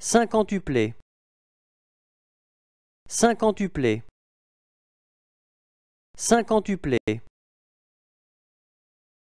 Cinquantuplé. Cinquantuplé. Cinquantuplé.